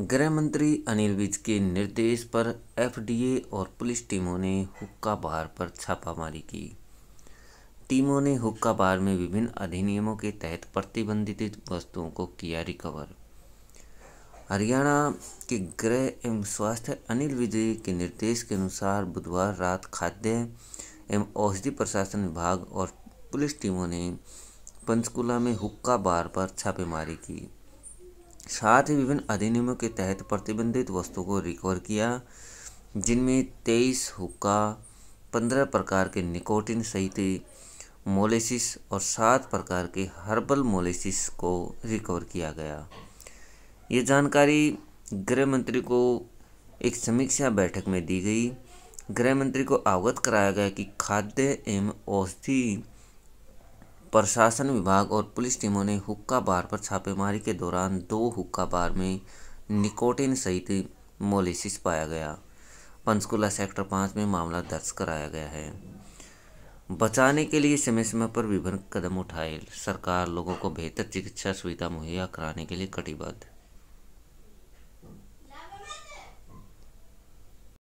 गृह मंत्री अनिल विज के निर्देश पर एफडीए और पुलिस टीमों ने हुक्का बार पर छापामारी की टीमों ने हुक्का बार में विभिन्न अधिनियमों के तहत प्रतिबंधित वस्तुओं को किया रिकवर हरियाणा के गृह एवं स्वास्थ्य अनिल विज के निर्देश के अनुसार बुधवार रात खाद्य एवं औषधि प्रशासन विभाग और पुलिस टीमों ने पंचकुला में हुक्का बार पर छापेमारी की साथ ही विभिन्न अधिनियमों के तहत प्रतिबंधित वस्तुओं को रिकवर किया जिनमें तेईस हुक्का पंद्रह प्रकार के निकोटिन सहित मोलेसिस और सात प्रकार के हर्बल मोलेसिस को रिकवर किया गया ये जानकारी गृह मंत्री को एक समीक्षा बैठक में दी गई गृह मंत्री को अवगत कराया गया कि खाद्य एवं औषधि प्रशासन विभाग और पुलिस टीमों ने हुक्का बार पर छापेमारी के दौरान दो हुक्का बार में निकोटिन सहित मोलिसिस पाया गया पंचकुला सेक्टर पाँच में मामला दर्ज कराया गया है बचाने के लिए समय समय पर विभिन्न कदम उठाए सरकार लोगों को बेहतर चिकित्सा सुविधा मुहैया कराने के लिए कटिबद्ध